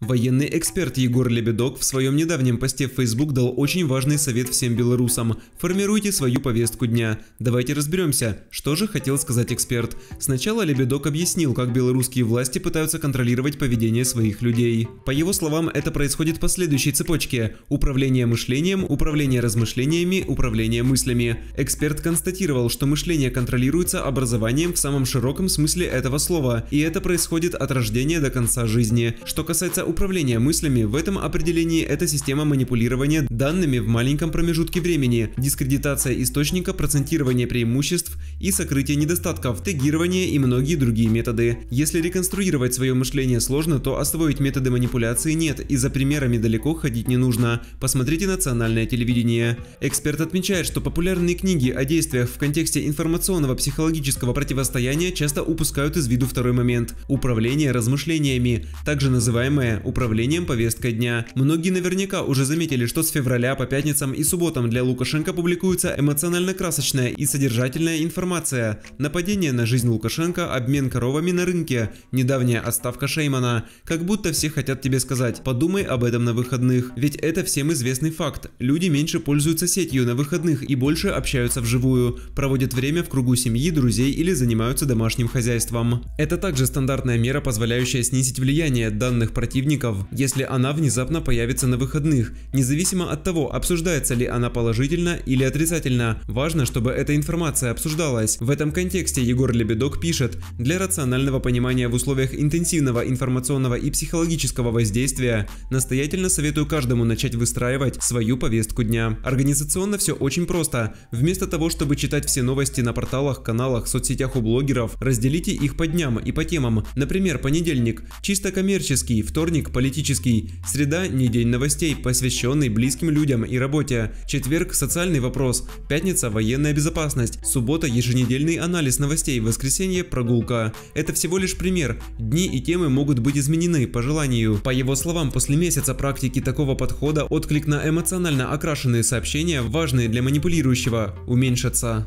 Военный эксперт Егор Лебедок в своем недавнем посте в Facebook дал очень важный совет всем белорусам. Формируйте свою повестку дня. Давайте разберемся, что же хотел сказать эксперт. Сначала Лебедок объяснил, как белорусские власти пытаются контролировать поведение своих людей. По его словам, это происходит по следующей цепочке. Управление мышлением, управление размышлениями, управление мыслями. Эксперт констатировал, что мышление контролируется образованием в самом широком смысле этого слова, и это происходит от рождения до конца жизни. Что касается управление мыслями в этом определении это система манипулирования данными в маленьком промежутке времени, дискредитация источника, процентирование преимуществ и сокрытие недостатков, тегирование и многие другие методы. Если реконструировать свое мышление сложно, то освоить методы манипуляции нет и за примерами далеко ходить не нужно. Посмотрите национальное телевидение. Эксперт отмечает, что популярные книги о действиях в контексте информационного психологического противостояния часто упускают из виду второй момент – управление размышлениями, также называемое Управлением повестка дня. Многие наверняка уже заметили, что с февраля по пятницам и субботам для Лукашенко публикуется эмоционально красочная и содержательная информация. Нападение на жизнь Лукашенко, обмен коровами на рынке, недавняя отставка Шеймана. Как будто все хотят тебе сказать, подумай об этом на выходных. Ведь это всем известный факт. Люди меньше пользуются сетью на выходных и больше общаются вживую, проводят время в кругу семьи, друзей или занимаются домашним хозяйством. Это также стандартная мера, позволяющая снизить влияние данных противников сотрудников, если она внезапно появится на выходных, независимо от того, обсуждается ли она положительно или отрицательно. Важно, чтобы эта информация обсуждалась. В этом контексте Егор Лебедок пишет, для рационального понимания в условиях интенсивного информационного и психологического воздействия настоятельно советую каждому начать выстраивать свою повестку дня. Организационно все очень просто. Вместо того, чтобы читать все новости на порталах, каналах, соцсетях у блогеров, разделите их по дням и по темам. Например, понедельник – чисто коммерческий, вторник вторник, политический, среда, не день новостей, посвященный близким людям и работе, четверг, социальный вопрос, пятница, военная безопасность, суббота, еженедельный анализ новостей, воскресенье, прогулка. Это всего лишь пример, дни и темы могут быть изменены по желанию. По его словам, после месяца практики такого подхода отклик на эмоционально окрашенные сообщения, важные для манипулирующего, уменьшится.